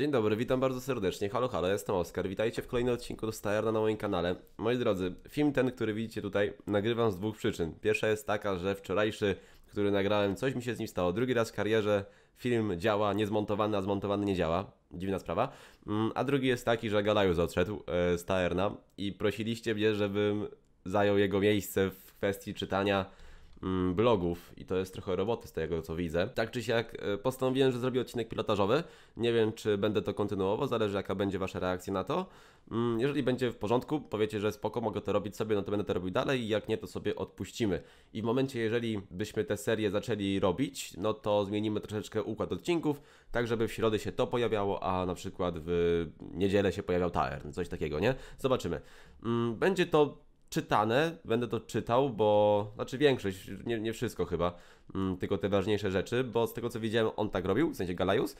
Dzień dobry, witam bardzo serdecznie. Halo, halo, jestem Oskar. Witajcie w kolejnym odcinku do na moim kanale. Moi drodzy, film ten, który widzicie tutaj, nagrywam z dwóch przyczyn. Pierwsza jest taka, że wczorajszy, który nagrałem, coś mi się z nim stało. Drugi raz w karierze film działa, niezmontowany, a zmontowany nie działa. Dziwna sprawa. Mm, a drugi jest taki, że Galajus odszedł z e, Tajerna i prosiliście mnie, żebym zajął jego miejsce w kwestii czytania Mm, blogów i to jest trochę roboty z tego co widzę. Tak czy siak e, postanowiłem, że zrobię odcinek pilotażowy. Nie wiem czy będę to kontynuował, zależy jaka będzie wasza reakcja na to. Mm, jeżeli będzie w porządku, powiecie, że spoko, mogę to robić sobie, no to będę to robił dalej i jak nie, to sobie odpuścimy. I w momencie, jeżeli byśmy tę serię zaczęli robić, no to zmienimy troszeczkę układ odcinków, tak żeby w środę się to pojawiało, a na przykład w niedzielę się pojawiał Taern, coś takiego, nie? Zobaczymy. Mm, będzie to czytane, będę to czytał, bo znaczy większość, nie, nie wszystko chyba, Mm, tylko te ważniejsze rzeczy, bo z tego co widziałem, on tak robił, w sensie Galajus.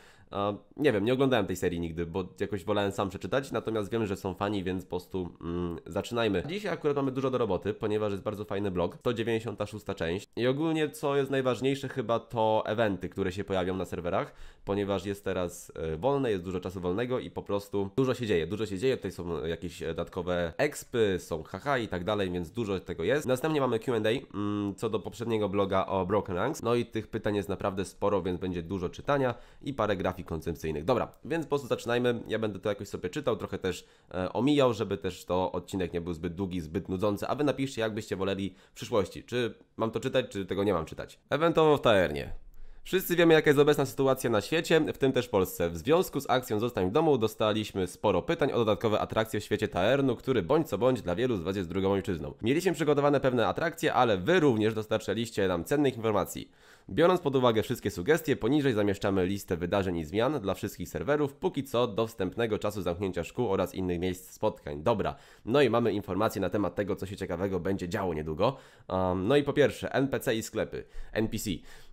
Nie wiem, nie oglądałem tej serii nigdy, bo jakoś wolałem sam przeczytać, natomiast wiem, że są fani, więc po prostu mm, zaczynajmy. Dzisiaj akurat mamy dużo do roboty, ponieważ jest bardzo fajny blog, 196 część. I ogólnie, co jest najważniejsze chyba, to eventy, które się pojawią na serwerach, ponieważ jest teraz e, wolne, jest dużo czasu wolnego i po prostu dużo się dzieje, dużo się dzieje, tutaj są jakieś e, dodatkowe expy, są haha i tak dalej, więc dużo tego jest. Następnie mamy Q&A, mm, co do poprzedniego bloga o Broken Ranks. No i tych pytań jest naprawdę sporo, więc będzie dużo czytania i parę grafik koncepcyjnych. Dobra, więc po prostu zaczynajmy. Ja będę to jakoś sobie czytał, trochę też e, omijał, żeby też to odcinek nie był zbyt długi, zbyt nudzący, a wy napiszcie, jakbyście woleli w przyszłości. Czy mam to czytać, czy tego nie mam czytać. Ewentowo w taernie. Wszyscy wiemy, jaka jest obecna sytuacja na świecie, w tym też Polsce. W związku z akcją Zostań w domu dostaliśmy sporo pytań o dodatkowe atrakcje w świecie taernu, który bądź co bądź dla wielu z Was jest drugą ojczyzną. Mieliśmy przygotowane pewne atrakcje, ale Wy również dostarczaliście nam cennych informacji. Biorąc pod uwagę wszystkie sugestie, poniżej zamieszczamy listę wydarzeń i zmian dla wszystkich serwerów, póki co do wstępnego czasu zamknięcia szkół oraz innych miejsc spotkań. Dobra, no i mamy informacje na temat tego, co się ciekawego będzie działo niedługo. Um, no i po pierwsze, NPC i sklepy. NPC.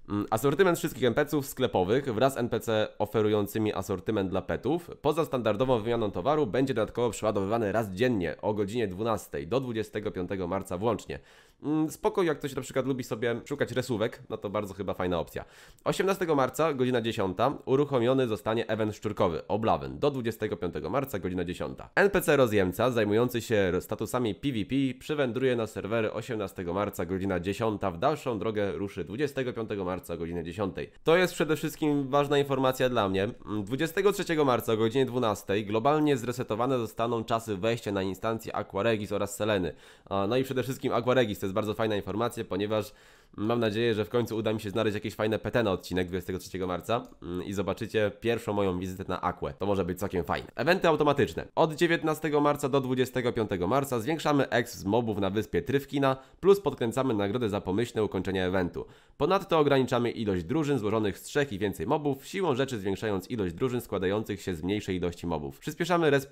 Mm, asortyment wszystkich NPC-ów sklepowych wraz z NPC oferującymi asortyment dla petów poza standardową wymianą towaru będzie dodatkowo przeładowywany raz dziennie o godzinie 12 do 25 marca włącznie. Mm, spoko, jak ktoś na przykład lubi sobie szukać resówek, no to bardzo chyba fajna opcja. 18 marca, godzina 10, uruchomiony zostanie event szczurkowy Oblaven do 25 marca, godzina 10. NPC rozjemca zajmujący się statusami PvP przywędruje na serwery 18 marca, godzina 10. W dalszą drogę ruszy 25 marca, godzina 10. To jest przede wszystkim ważna informacja dla mnie. 23 mm, marca, godzinie 12 globalnie zresetowane zostaną czasy wejścia na instancję Aquaregis oraz Seleny. No i przede wszystkim Aquaregis jest bardzo fajna informacja, ponieważ Mam nadzieję, że w końcu uda mi się znaleźć jakieś fajne PT na odcinek 23 marca mm, i zobaczycie pierwszą moją wizytę na Aqua. To może być całkiem fajne. Eventy automatyczne. Od 19 marca do 25 marca zwiększamy X z mobów na wyspie Tryfkina, plus podkręcamy nagrodę za pomyślne ukończenie eventu. Ponadto ograniczamy ilość drużyn złożonych z trzech i więcej mobów, siłą rzeczy zwiększając ilość drużyn składających się z mniejszej ilości mobów. Przyspieszamy res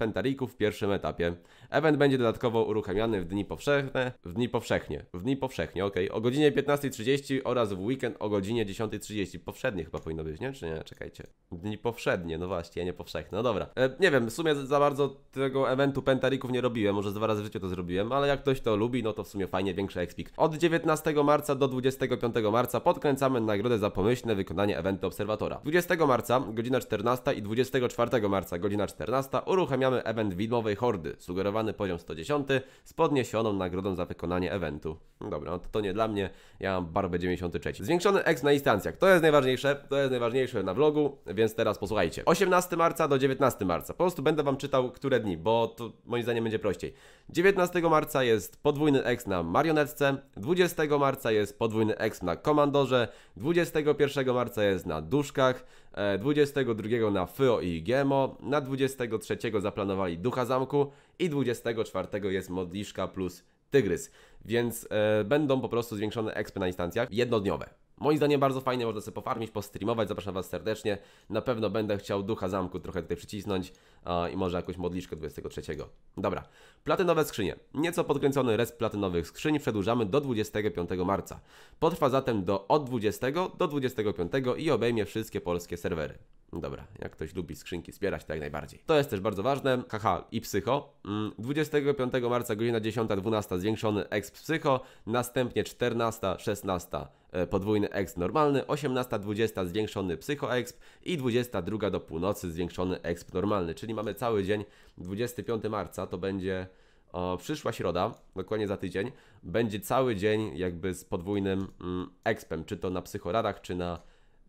w pierwszym etapie. Event będzie dodatkowo uruchamiany w dni powszechne, w dni powszechnie, w dni powszechnie, ok, o godzinie 15 11.30 oraz w weekend o godzinie 10.30. Powszednie chyba powinno być, nie? Czy nie? Czekajcie. Dni powszednie, no właśnie, nie powszechne. No dobra. E, nie wiem, w sumie za bardzo tego eventu pentarików nie robiłem, może dwa razy w życiu to zrobiłem, ale jak ktoś to lubi, no to w sumie fajnie, większy expik. Od 19 marca do 25 marca podkręcamy nagrodę za pomyślne wykonanie eventu obserwatora. 20 marca, godzina 14 i 24 marca, godzina 14 uruchamiamy event widmowej hordy. Sugerowany poziom 110 z podniesioną nagrodą za wykonanie eventu. Dobra, no to, to nie dla mnie. Ja ja barwę 93. Zwiększony X na instancjach, to jest najważniejsze, to jest najważniejsze na vlogu, więc teraz posłuchajcie. 18 marca do 19 marca, po prostu będę wam czytał które dni, bo to moim zdaniem będzie prościej. 19 marca jest podwójny X na marionetce, 20 marca jest podwójny X na komandorze, 21 marca jest na duszkach, 22 e, na FYO i Gemo. na 23 zaplanowali Ducha Zamku i 24 jest Modliszka plus tygrys, więc e, będą po prostu zwiększone expy na instancjach jednodniowe. Moim zdaniem bardzo fajne, można sobie pofarmić, postreamować, zapraszam Was serdecznie. Na pewno będę chciał ducha zamku trochę tutaj przycisnąć i może jakąś modliszkę 23. Dobra, platynowe skrzynie. Nieco podkręcony res platynowych skrzyń przedłużamy do 25 marca. Potrwa zatem do od 20 do 25 i obejmie wszystkie polskie serwery. Dobra, jak ktoś lubi skrzynki zbierać, to jak najbardziej. To jest też bardzo ważne. Haha, i psycho. 25 mm, marca godzina 10-12 zwiększony exp psycho, następnie 14-16 e, podwójny exp normalny, 18-20 zwiększony psycho exp i 22 do północy zwiększony exp normalny, czyli mamy cały dzień 25 marca, to będzie o, przyszła środa, dokładnie za tydzień, będzie cały dzień jakby z podwójnym mm, expem, czy to na psychoradach, czy na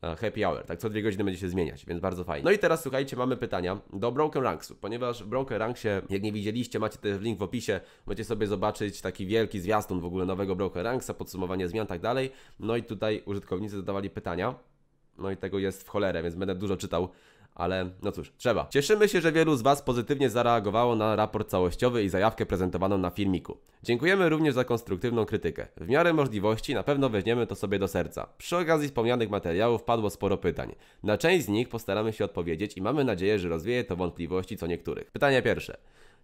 E, happy hour, tak co dwie godziny będzie się zmieniać, więc bardzo fajnie. No i teraz słuchajcie, mamy pytania do Broken Ranksu, ponieważ Broken Ranksie, jak nie widzieliście, macie też link w opisie, możecie sobie zobaczyć taki wielki zwiastun w ogóle nowego Broken Ranksa, podsumowanie zmian, tak dalej. No i tutaj użytkownicy zadawali pytania, no i tego jest w cholerę, więc będę dużo czytał ale no cóż, trzeba. Cieszymy się, że wielu z Was pozytywnie zareagowało na raport całościowy i zajawkę prezentowaną na filmiku. Dziękujemy również za konstruktywną krytykę. W miarę możliwości na pewno weźmiemy to sobie do serca. Przy okazji wspomnianych materiałów padło sporo pytań. Na część z nich postaramy się odpowiedzieć i mamy nadzieję, że rozwieje to wątpliwości co niektórych. Pytanie pierwsze.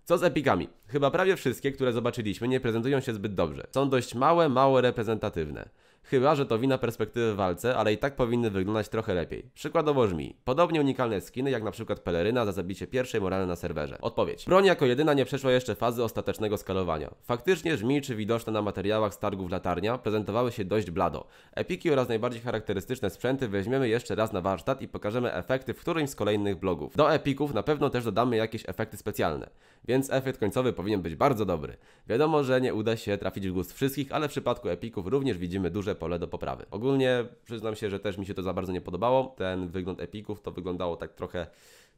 Co z epikami? Chyba prawie wszystkie, które zobaczyliśmy, nie prezentują się zbyt dobrze. Są dość małe, mało reprezentatywne. Chyba, że to wina perspektywy w walce, ale i tak powinny wyglądać trochę lepiej. Przykładowo brzmi, podobnie unikalne skiny jak na przykład Peleryna za zabicie pierwszej morale na serwerze. Odpowiedź. Broń jako jedyna nie przeszła jeszcze fazy ostatecznego skalowania. Faktycznie brzmi, czy widoczne na materiałach z targów latarnia prezentowały się dość blado. Epiki oraz najbardziej charakterystyczne sprzęty weźmiemy jeszcze raz na warsztat i pokażemy efekty w którymś z kolejnych blogów. Do epików na pewno też dodamy jakieś efekty specjalne, więc efekt końcowy powinien być bardzo dobry. Wiadomo, że nie uda się trafić w gust wszystkich, ale w przypadku epików również widzimy duże duże pole do poprawy. Ogólnie przyznam się, że też mi się to za bardzo nie podobało. Ten wygląd epików to wyglądało tak trochę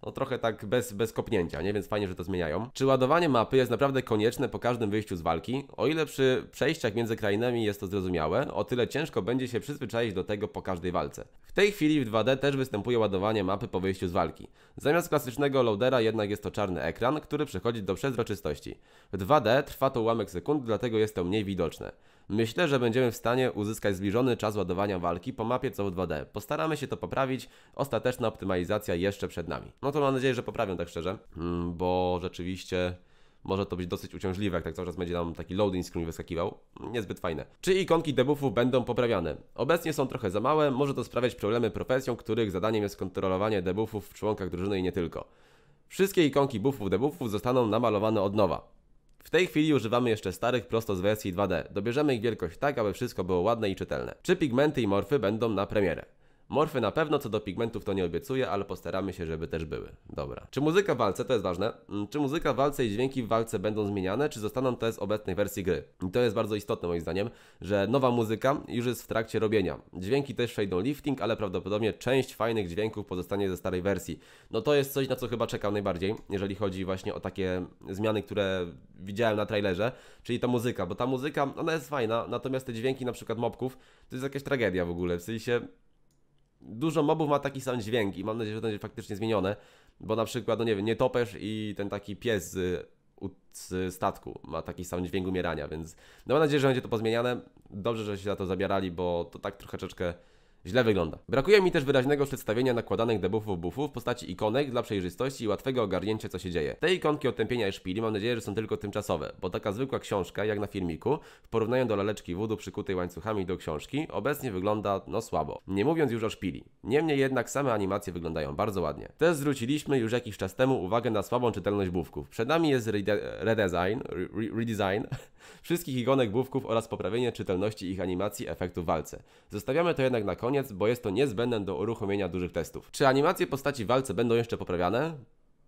no trochę tak bez, bez kopnięcia, nie? Więc fajnie, że to zmieniają. Czy ładowanie mapy jest naprawdę konieczne po każdym wyjściu z walki? O ile przy przejściach między krainami jest to zrozumiałe, o tyle ciężko będzie się przyzwyczaić do tego po każdej walce. W tej chwili w 2D też występuje ładowanie mapy po wyjściu z walki. Zamiast klasycznego loadera jednak jest to czarny ekran, który przechodzi do przezroczystości. W 2D trwa to ułamek sekund, dlatego jest to mniej widoczne. Myślę, że będziemy w stanie uzyskać zbliżony czas ładowania walki po mapie co 2D. Postaramy się to poprawić, ostateczna optymalizacja jeszcze przed nami. No to mam nadzieję, że poprawią tak szczerze, mm, bo rzeczywiście może to być dosyć uciążliwe, jak tak cały czas będzie nam taki loading screen wyskakiwał. Niezbyt fajne. Czy ikonki debuffów będą poprawiane? Obecnie są trochę za małe, może to sprawiać problemy profesjom, których zadaniem jest kontrolowanie debuffów w członkach drużyny i nie tylko. Wszystkie ikonki buffów, debuffów zostaną namalowane od nowa. W tej chwili używamy jeszcze starych prosto z wersji 2D. Dobierzemy ich wielkość tak, aby wszystko było ładne i czytelne. Czy pigmenty i morfy będą na premierę? Morfy na pewno, co do pigmentów to nie obiecuję, ale postaramy się, żeby też były. Dobra. Czy muzyka w walce, to jest ważne, mm, czy muzyka w walce i dźwięki w walce będą zmieniane, czy zostaną te z obecnej wersji gry? I to jest bardzo istotne moim zdaniem, że nowa muzyka już jest w trakcie robienia. Dźwięki też przejdą lifting, ale prawdopodobnie część fajnych dźwięków pozostanie ze starej wersji. No to jest coś, na co chyba czekam najbardziej, jeżeli chodzi właśnie o takie zmiany, które widziałem na trailerze, czyli ta muzyka, bo ta muzyka, ona jest fajna, natomiast te dźwięki na przykład mopków, to jest jakaś tragedia w ogóle, w sensie dużo mobów ma taki sam dźwięk i mam nadzieję, że to będzie faktycznie zmienione, bo na przykład, no nie wiem, nie topesz i ten taki pies z, z statku ma taki sam dźwięk umierania, więc no mam nadzieję, że będzie to pozmieniane. Dobrze, że się za to zabierali, bo to tak troszeczkę źle wygląda. Brakuje mi też wyraźnego przedstawienia nakładanych debuffów buffów w postaci ikonek dla przejrzystości i łatwego ogarnięcia co się dzieje. Te ikonki otępienia i szpili mam nadzieję, że są tylko tymczasowe, bo taka zwykła książka, jak na filmiku, w porównaniu do laleczki wudu przykutej łańcuchami do książki, obecnie wygląda no słabo. Nie mówiąc już o szpili. Niemniej jednak same animacje wyglądają bardzo ładnie. Też zwróciliśmy już jakiś czas temu uwagę na słabą czytelność buffków. Przed nami jest redesign, re redesign wszystkich ikonek buffków oraz poprawienie czytelności ich animacji efektu w walce. Zostawiamy to jednak na koniec koniec, bo jest to niezbędne do uruchomienia dużych testów. Czy animacje postaci w walce będą jeszcze poprawiane?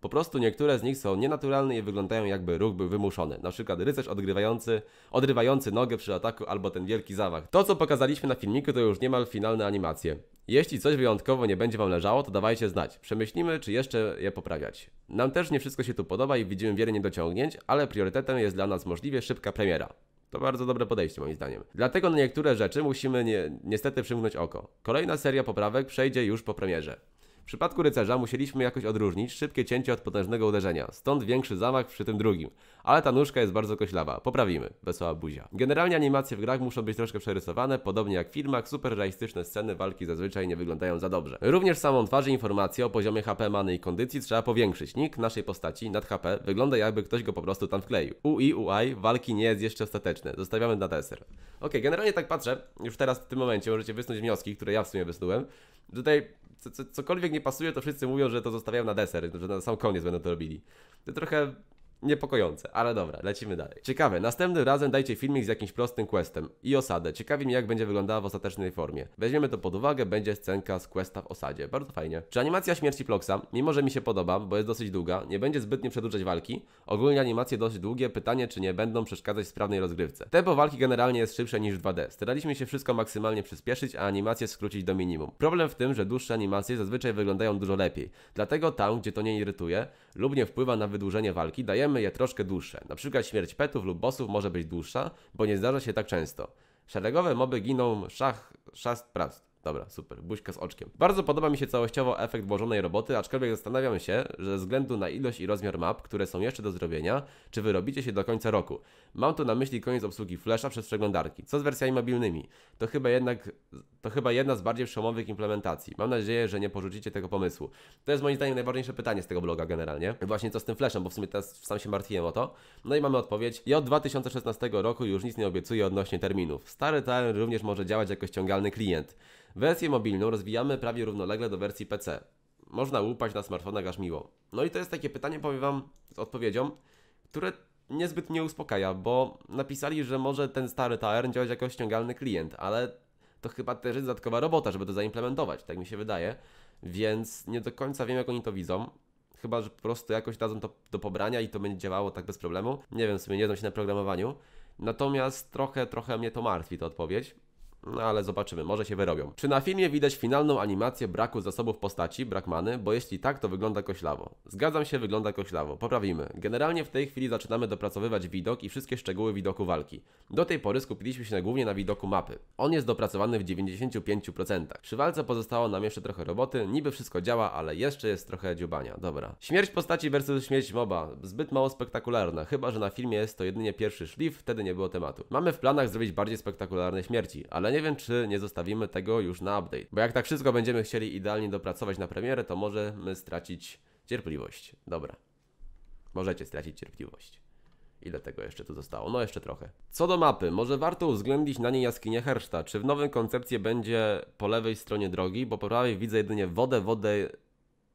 Po prostu niektóre z nich są nienaturalne i wyglądają jakby ruch był wymuszony. Na przykład rycerz odgrywający, odrywający nogę przy ataku albo ten wielki zawach. To co pokazaliśmy na filmiku to już niemal finalne animacje. Jeśli coś wyjątkowo nie będzie Wam leżało, to dawajcie znać. Przemyślimy, czy jeszcze je poprawiać. Nam też nie wszystko się tu podoba i widzimy wiele niedociągnięć, ale priorytetem jest dla nas możliwie szybka premiera. To bardzo dobre podejście moim zdaniem. Dlatego na niektóre rzeczy musimy nie, niestety przymknąć oko. Kolejna seria poprawek przejdzie już po premierze. W przypadku rycerza musieliśmy jakoś odróżnić szybkie cięcie od potężnego uderzenia, stąd większy zamach przy tym drugim. Ale ta nóżka jest bardzo koślawa, poprawimy. Wesoła buzia. Generalnie animacje w grach muszą być troszkę przerysowane, podobnie jak w filmach, super realistyczne sceny walki zazwyczaj nie wyglądają za dobrze. Również samą twarz i informacje o poziomie HP, many i kondycji trzeba powiększyć. Nick naszej postaci nad HP wygląda jakby ktoś go po prostu tam wkleił. UI, UI, walki nie jest jeszcze ostateczne, zostawiamy na deser. Ok, generalnie tak patrzę, już teraz w tym momencie możecie wysnuć wnioski, które ja w sumie wysnułem. Tutaj cokolwiek nie pasuje, to wszyscy mówią, że to zostawiają na deser, że na sam koniec będą to robili. To trochę niepokojące, ale dobra, lecimy dalej. Ciekawe, następnym razem dajcie filmik z jakimś prostym questem i osadę. Ciekawi mnie jak będzie wyglądała w ostatecznej formie. Weźmiemy to pod uwagę, będzie scenka z questa w osadzie. Bardzo fajnie. Czy animacja śmierci Ploxa, mimo że mi się podoba, bo jest dosyć długa, nie będzie zbytnio przedłużać walki? Ogólnie animacje dosyć długie, pytanie czy nie będą przeszkadzać sprawnej rozgrywce. Tempo walki generalnie jest szybsze niż w 2D. Staraliśmy się wszystko maksymalnie przyspieszyć, a animacje skrócić do minimum. Problem w tym, że dłuższe animacje zazwyczaj wyglądają dużo lepiej. Dlatego tam, gdzie to nie irytuje, lub nie wpływa na wydłużenie walki, dajemy je troszkę dłuższe. Na przykład śmierć petów lub bossów może być dłuższa, bo nie zdarza się tak często. Szeregowe moby giną szach, szast prast. Dobra, super. Buźka z oczkiem. Bardzo podoba mi się całościowo efekt włożonej roboty, aczkolwiek zastanawiam się, że ze względu na ilość i rozmiar map, które są jeszcze do zrobienia, czy wyrobicie się do końca roku. Mam tu na myśli koniec obsługi Flasha przez przeglądarki. Co z wersjami mobilnymi? To chyba jednak, to chyba jedna z bardziej przełomowych implementacji. Mam nadzieję, że nie porzucicie tego pomysłu. To jest moim zdaniem najważniejsze pytanie z tego bloga generalnie. Właśnie co z tym Flashem, bo w sumie teraz sam się martwiłem o to. No i mamy odpowiedź. Ja od 2016 roku już nic nie obiecuję odnośnie terminów. Stary TLN również może działać jako ściągalny klient. Wersję mobilną rozwijamy prawie równolegle do wersji PC. Można łupać na smartfonach aż miło. No i to jest takie pytanie, powiem Wam z odpowiedzią, które niezbyt mnie uspokaja, bo napisali, że może ten stary TR działać jako ściągalny klient, ale to chyba też jest dodatkowa robota, żeby to zaimplementować, tak mi się wydaje. Więc nie do końca wiem, jak oni to widzą. Chyba, że po prostu jakoś dadzą to do pobrania i to będzie działało tak bez problemu. Nie wiem, w sumie nie znam się na programowaniu. Natomiast trochę, trochę mnie to martwi, ta odpowiedź. No ale zobaczymy, może się wyrobią. Czy na filmie widać finalną animację braku zasobów postaci, brak many? Bo jeśli tak, to wygląda koślawo. Zgadzam się, wygląda koślawo. Poprawimy. Generalnie w tej chwili zaczynamy dopracowywać widok i wszystkie szczegóły widoku walki. Do tej pory skupiliśmy się głównie na widoku mapy. On jest dopracowany w 95%. Przy walce pozostało nam jeszcze trochę roboty, niby wszystko działa, ale jeszcze jest trochę dziubania. Dobra. Śmierć postaci versus śmierć moba. Zbyt mało spektakularna, chyba że na filmie jest to jedynie pierwszy szlif, wtedy nie było tematu. Mamy w planach zrobić bardziej spektakularne śmierci, ale nie nie wiem, czy nie zostawimy tego już na update. Bo jak tak wszystko będziemy chcieli idealnie dopracować na premierę, to możemy stracić cierpliwość. Dobra. Możecie stracić cierpliwość. Ile tego jeszcze tu zostało? No jeszcze trochę. Co do mapy, może warto uwzględnić na niej jaskinię Herszta. Czy w nowym koncepcji będzie po lewej stronie drogi, bo po prawej widzę jedynie wodę, wodę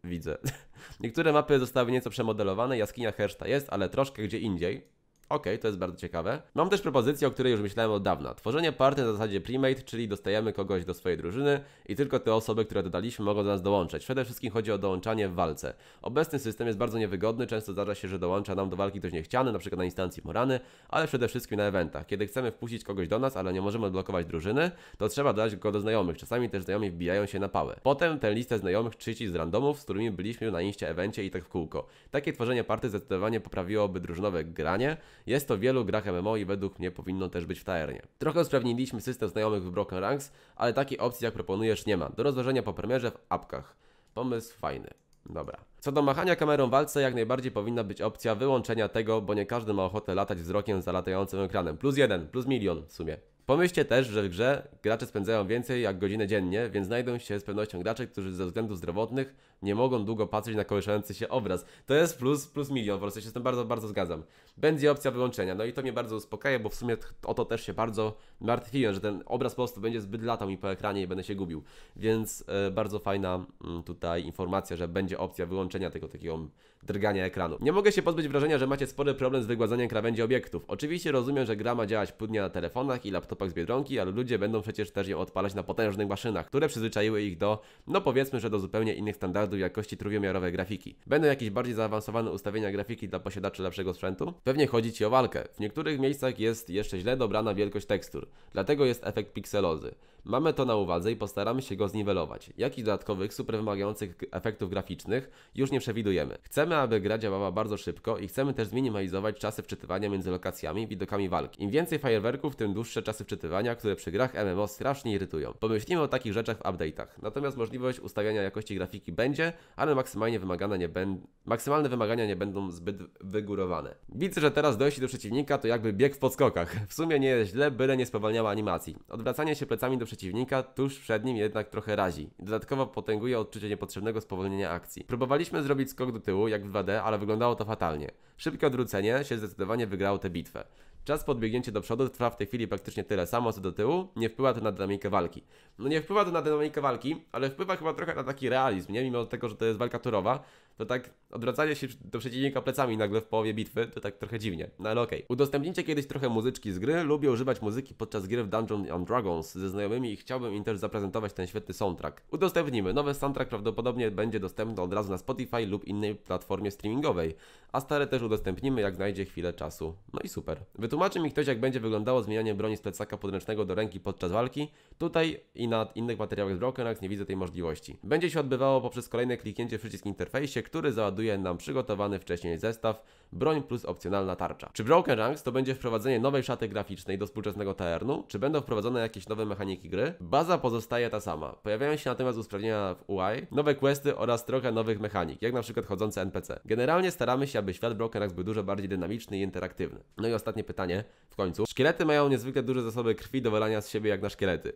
widzę. Niektóre mapy zostały nieco przemodelowane, jaskinia Herszta jest, ale troszkę gdzie indziej. Okej, okay, to jest bardzo ciekawe. Mam też propozycję, o której już myślałem od dawna. Tworzenie party na zasadzie primate, czyli dostajemy kogoś do swojej drużyny i tylko te osoby, które dodaliśmy mogą do nas dołączać. Przede wszystkim chodzi o dołączanie w walce. Obecny system jest bardzo niewygodny, często zdarza się, że dołącza nam do walki ktoś niechciany, na przykład na instancji Morany, ale przede wszystkim na eventach. Kiedy chcemy wpuścić kogoś do nas, ale nie możemy odblokować drużyny, to trzeba dodać go do znajomych. Czasami też znajomi wbijają się na pałę. Potem tę listę znajomych czyci z randomów, z którymi byliśmy na inście evencie i tak w kółko. Takie tworzenie party zdecydowanie poprawiłoby drużynowe granie, jest to w wielu grach MMO i według mnie powinno też być w taernie. Trochę usprawniliśmy system znajomych w Broken Ranks, ale takiej opcji jak proponujesz nie ma. Do rozważenia po premierze w apkach. Pomysł fajny. Dobra. Co do machania kamerą w walce, jak najbardziej powinna być opcja wyłączenia tego, bo nie każdy ma ochotę latać wzrokiem za latającym ekranem. Plus jeden, plus milion w sumie. Pomyślcie też, że w grze gracze spędzają więcej jak godzinę dziennie, więc znajdą się z pewnością gracze, którzy ze względów zdrowotnych nie mogą długo patrzeć na kołyszający się obraz. To jest plus, plus milion, po prostu się z tym bardzo, bardzo zgadzam. Będzie opcja wyłączenia, no i to mnie bardzo uspokaja, bo w sumie o to też się bardzo martwiłem, że ten obraz po prostu będzie zbyt latał mi po ekranie i będę się gubił. Więc y, bardzo fajna y, tutaj informacja, że będzie opcja wyłączenia tego takiego drgania ekranu. Nie mogę się pozbyć wrażenia, że macie spory problem z wygładzaniem krawędzi obiektów. Oczywiście rozumiem, że gra ma działać płynnie na telefonach i laptopach, sklepach z Biedronki, ale ludzie będą przecież też ją odpalać na potężnych maszynach, które przyzwyczaiły ich do, no powiedzmy, że do zupełnie innych standardów jakości trójwymiarowej grafiki. Będą jakieś bardziej zaawansowane ustawienia grafiki dla posiadaczy lepszego sprzętu? Pewnie chodzi Ci o walkę. W niektórych miejscach jest jeszcze źle dobrana wielkość tekstur, dlatego jest efekt pikselozy. Mamy to na uwadze i postaramy się go zniwelować. Jakichś dodatkowych, super wymagających efektów graficznych już nie przewidujemy. Chcemy, aby gra działała bardzo szybko i chcemy też zminimalizować czasy wczytywania między lokacjami i widokami walki. Im więcej fajerwerków, tym dłuższe czasy wczytywania, które przy grach MMO strasznie irytują. Pomyślimy o takich rzeczach w update'ach. Natomiast możliwość ustawiania jakości grafiki będzie, ale maksymalnie wymagane nie będą, maksymalne wymagania nie będą zbyt wygórowane. Widzę, że teraz dojście do przeciwnika to jakby bieg w podskokach. W sumie nie jest źle, byle nie spowalniała animacji. Odwracanie się plecami do przeciwnika tuż przed nim jednak trochę razi. Dodatkowo potęguje odczucie niepotrzebnego spowolnienia akcji. Próbowaliśmy zrobić skok do tyłu, jak w 2D, ale wyglądało to fatalnie. Szybkie odwrócenie się zdecydowanie wygrało tę bitwę. Czas podbiegnięcie do przodu trwa w tej chwili praktycznie tyle samo co do tyłu, nie wpływa to na dynamikę walki. No nie wpływa to na dynamikę walki, ale wpływa chyba trochę na taki realizm, nie? Mimo tego, że to jest walka turowa, to tak odwracanie się do przeciwnika plecami nagle w połowie bitwy, to tak trochę dziwnie, no ale okej. Okay. Udostępnijcie kiedyś trochę muzyczki z gry, lubię używać muzyki podczas gry w Dungeons and Dragons ze znajomymi i chciałbym im też zaprezentować ten świetny soundtrack. Udostępnimy, nowy soundtrack prawdopodobnie będzie dostępny od razu na Spotify lub innej platformie streamingowej, a stare też udostępnimy jak znajdzie chwilę czasu. No i super. Wytłumaczy mi ktoś jak będzie wyglądało zmienianie broni z plecaka podręcznego do ręki podczas walki, tutaj i na innych materiałach z Broken Axe nie widzę tej możliwości. Będzie się odbywało poprzez kolejne kliknięcie w przycisk interfejsie, punkcie, który załaduje nam przygotowany wcześniej zestaw broń plus opcjonalna tarcza. Czy Broken Ranks to będzie wprowadzenie nowej szaty graficznej do współczesnego tr Czy będą wprowadzone jakieś nowe mechaniki gry? Baza pozostaje ta sama. Pojawiają się natomiast usprawnienia w UI, nowe questy oraz trochę nowych mechanik, jak na przykład chodzące NPC. Generalnie staramy się, aby świat Broken Ranks był dużo bardziej dynamiczny i interaktywny. No i ostatnie pytanie w końcu. Szkielety mają niezwykle duże zasoby krwi do wylania z siebie jak na szkielety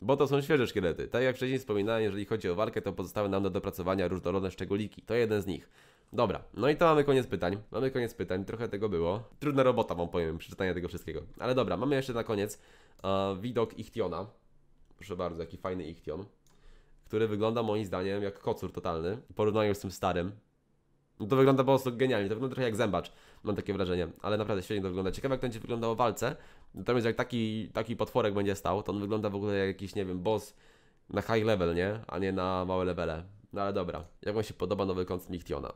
bo to są świeże szkielety. Tak jak wcześniej wspominałem, jeżeli chodzi o walkę, to pozostały nam do dopracowania różnorodne szczególiki. To jeden z nich. Dobra, no i to mamy koniec pytań. Mamy koniec pytań, trochę tego było. Trudna robota wam powiem, przeczytanie tego wszystkiego. Ale dobra, mamy jeszcze na koniec e, widok Ichtiona. Proszę bardzo, jaki fajny Ichtion. Który wygląda moim zdaniem jak kocur totalny, w porównaniu z tym starym. No to wygląda po prostu genialnie, to wygląda trochę jak zębacz, mam takie wrażenie, ale naprawdę świetnie to wygląda. Ciekawe jak to będzie wyglądało w walce, Natomiast jak taki, taki potworek będzie stał, to on wygląda w ogóle jak jakiś, nie wiem, boss na high level, nie? A nie na małe levele. No ale dobra, jak wam się podoba nowy koncept Nictiona?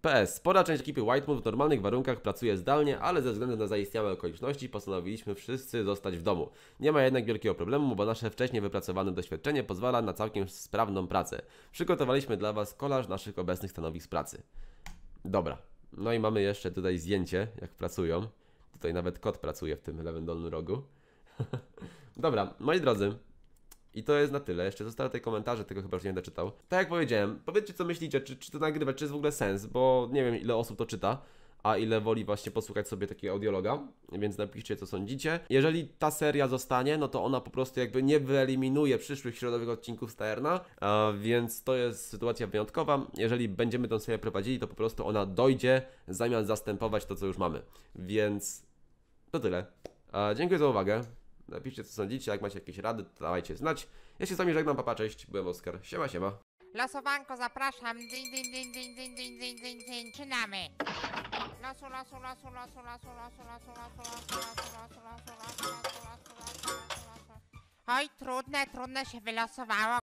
PS. Spora część ekipy Whitemoon w normalnych warunkach pracuje zdalnie, ale ze względu na zaistniałe okoliczności postanowiliśmy wszyscy zostać w domu. Nie ma jednak wielkiego problemu, bo nasze wcześniej wypracowane doświadczenie pozwala na całkiem sprawną pracę. Przygotowaliśmy dla Was kolaż naszych obecnych stanowisk pracy. Dobra. No i mamy jeszcze tutaj zdjęcie, jak pracują. Tutaj nawet kot pracuje w tym lewym dolnym rogu. Dobra, moi drodzy. I to jest na tyle. Jeszcze zostały tutaj komentarze, tego chyba już nie będę czytał. Tak jak powiedziałem, powiedzcie co myślicie, czy, czy to nagrywać, czy jest w ogóle sens, bo nie wiem ile osób to czyta a ile woli właśnie posłuchać sobie takiego audiologa, więc napiszcie co sądzicie. Jeżeli ta seria zostanie, no to ona po prostu jakby nie wyeliminuje przyszłych środowych odcinków Sterna, więc to jest sytuacja wyjątkowa. Jeżeli będziemy tę serię prowadzili, to po prostu ona dojdzie, zamiast zastępować to, co już mamy. Więc to tyle. E, dziękuję za uwagę. Napiszcie co sądzicie, jak macie jakieś rady, to dawajcie znać. Ja się z wami żegnam, papa, cześć, byłem Oskar. Siema, siema. Losowanko, zapraszam. Dzyń, dzyń, dzyń, dzyń, dzyń, dzyń, dzyń, dzyń, dzyń. Czynamy. Losu, losu, losu, losu, losu, losu, losu, losu, losu, losu, losu, losu, losu, losu, losu, losu, losu, losu. losu losu losu losu wylosowało.